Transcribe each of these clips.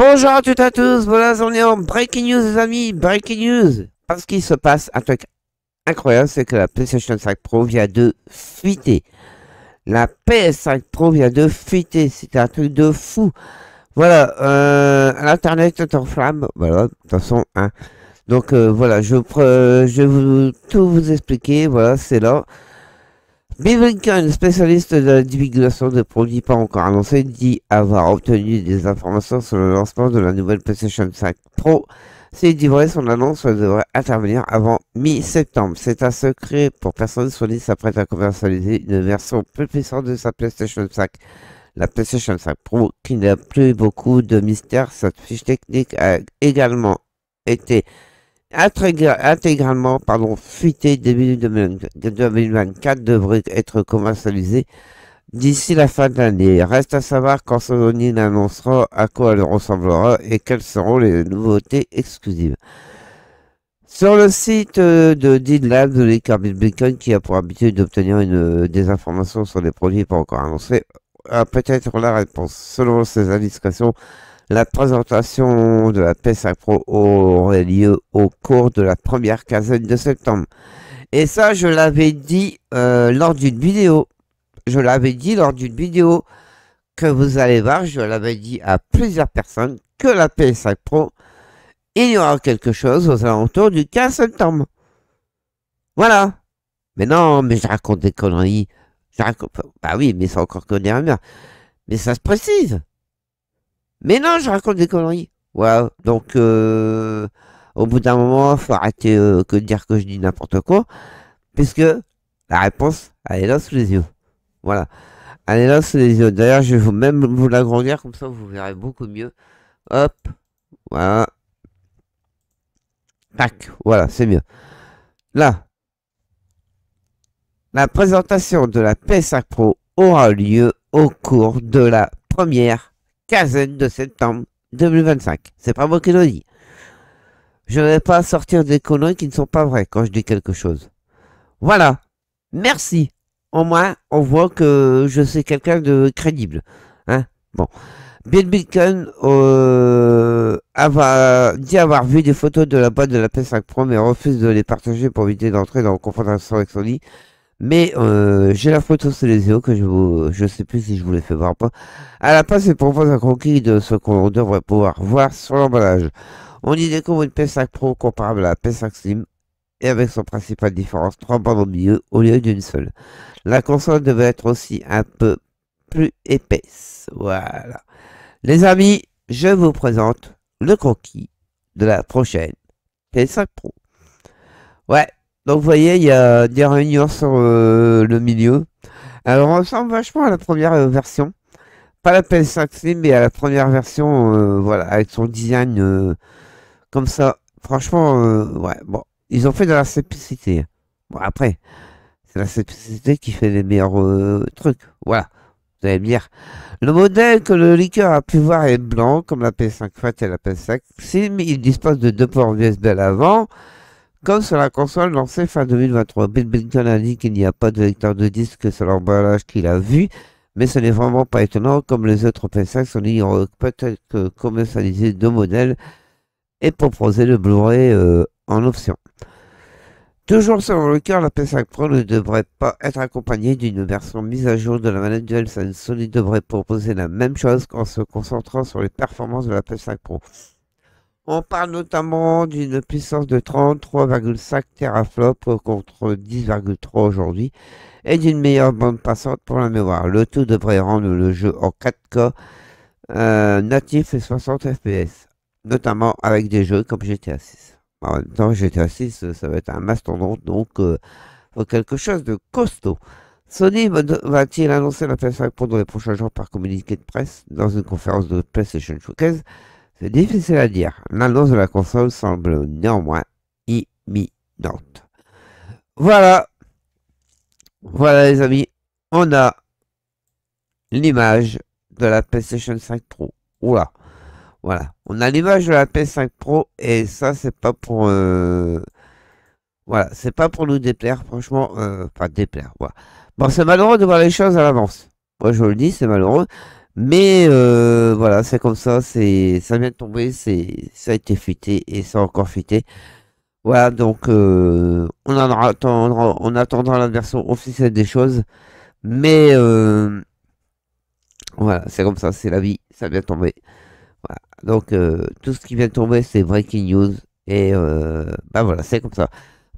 Bonjour à toutes et à tous, voilà on est en breaking news les amis, breaking news Parce qu'il se passe un truc incroyable, c'est que la PlayStation 5 Pro vient de fuiter. La PS5 Pro vient de fuiter, c'est un truc de fou. Voilà, euh, l'internet est en flamme, voilà, de toute façon, hein. Donc euh, voilà, je, euh, je vais vous, tout vous expliquer, voilà, c'est là une spécialiste de la divulgation de produits pas encore annoncés, dit avoir obtenu des informations sur le lancement de la nouvelle PlayStation 5 Pro. S'il dit vrai, son annonce devrait intervenir avant mi-septembre. C'est un secret pour personne. Sony s'apprête à commercialiser une version plus puissante de sa PlayStation 5. La PlayStation 5 Pro, qui n'a plus beaucoup de mystère, cette fiche technique a également été intégralement pardon, fuité début 2024 devrait être commercialisé d'ici la fin de l'année. Reste à savoir quand Sony l'annoncera, à quoi elle ressemblera et quelles seront les nouveautés exclusives. Sur le site euh, de DidLab de Liquid Beacon, qui a pour habitude d'obtenir euh, des informations sur les produits pas encore annoncés, a euh, peut-être la réponse. Selon ses indications, la présentation de la PS5 Pro aurait lieu au cours de la première quinzaine de septembre. Et ça, je l'avais dit euh, lors d'une vidéo. Je l'avais dit lors d'une vidéo que vous allez voir, je l'avais dit à plusieurs personnes que la PS5 Pro, il y aura quelque chose aux alentours du 15 septembre. Voilà. Mais non, mais je raconte des conneries. Je raconte... Bah oui, mais c'est encore que Mais ça se précise. Mais non, je raconte des conneries. Voilà, donc euh, au bout d'un moment, faut arrêter euh, que de dire que je dis n'importe quoi, puisque la réponse, elle est là sous les yeux. Voilà, elle est là sous les yeux. D'ailleurs, je vais même vous l'agrandir, comme ça vous verrez beaucoup mieux. Hop, voilà. Tac, voilà, c'est mieux. Là, la présentation de la PS5 Pro aura lieu au cours de la première quinzaine de septembre 2025. C'est pas moi qui le dit. Je vais pas sortir des conneries qui ne sont pas vraies quand je dis quelque chose. Voilà. Merci. Au moins, on voit que je suis quelqu'un de crédible. Hein bon. Bill Beacon euh, avoir, dit avoir vu des photos de la boîte de la P5 Pro mais refuse de les partager pour éviter d'entrer dans confrontation avec Sony. Mais euh, j'ai la photo sur les yeux que je vous, je sais plus si je vous l'ai fait voir ou pas. À la place, pour vous un croquis de ce qu'on devrait pouvoir voir sur l'emballage. On y découvre une ps 5 Pro comparable à la P5 Slim et avec son principale différence, trois bandes au milieu au lieu d'une seule. La console devait être aussi un peu plus épaisse. Voilà. Les amis, je vous présente le croquis de la prochaine ps 5 Pro. Ouais, donc vous voyez, il y a des réunions sur euh, le milieu. Elle ressemble vachement à la première euh, version. Pas la PS5 Slim, mais à la première version, euh, voilà, avec son design comme ça. Franchement, ouais, bon. Ils ont fait de la simplicité. Bon, après, c'est la simplicité qui fait les meilleurs trucs. Voilà. Vous allez me dire, le modèle que le liqueur a pu voir est blanc, comme la PS5 Fat et la PS5 Slim. Il dispose de deux ports USB à l'avant comme sur la console lancée fin 2023, Bill a dit qu'il n'y a pas de lecteur de disque sur l'emballage qu'il a vu, mais ce n'est vraiment pas étonnant, comme les autres PS5, Sony aurait peut-être commercialisé deux modèles et proposé le Blu-ray euh, en option. Toujours selon le cœur, la PS5 Pro ne devrait pas être accompagnée d'une version mise à jour de la manette DualSense. Sony devrait proposer la même chose en se concentrant sur les performances de la PS5 Pro. On parle notamment d'une puissance de 33,5 teraflops contre 10,3 aujourd'hui et d'une meilleure bande passante pour la mémoire. Le tout devrait rendre le jeu en 4K euh, natif et 60 FPS, notamment avec des jeux comme GTA 6. En même temps, GTA 6, euh, ça va être un mastodonte, donc euh, faut quelque chose de costaud. Sony va-t-il annoncer la PS5 pour les prochains jours par communiqué de presse dans une conférence de PlayStation Showcase c'est difficile à dire. L'annonce de la console semble néanmoins imminente. Voilà. Voilà les amis. On a l'image de la PlayStation 5 Pro. Oula. Voilà. On a l'image de la PS5 Pro et ça c'est pas pour... Euh, voilà. C'est pas pour nous déplaire. Franchement, euh, enfin déplaire. Voilà. Bon, c'est malheureux de voir les choses à l'avance. Moi je vous le dis, c'est malheureux. Mais euh, voilà, c'est comme ça, c'est ça vient de tomber, c'est ça a été fuité et ça encore fuité. Voilà, donc euh, on, en attendra, on attendra la version officielle des choses. Mais euh, voilà, c'est comme ça, c'est la vie, ça vient de tomber. Voilà, donc euh, tout ce qui vient de tomber, c'est breaking news. Et euh, bah voilà, c'est comme ça.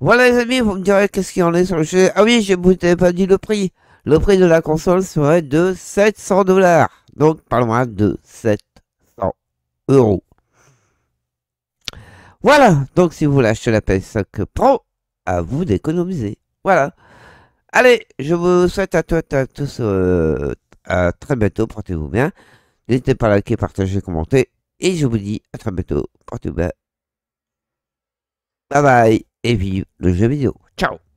Voilà les amis, vous me direz qu'est-ce qu'il en est sur le jeu. Ah oui, je vous pas dit le prix. Le prix de la console serait de 700 dollars. Donc, pas loin de 700 euros. Voilà. Donc, si vous voulez acheter la PS5 Pro, à vous d'économiser. Voilà. Allez, je vous souhaite à toi, à tous, euh, à très bientôt. Portez-vous bien. N'hésitez pas à liker, partager, commenter. Et je vous dis à très bientôt. Portez-vous bien. Bye bye. Et vive le jeu vidéo. Ciao.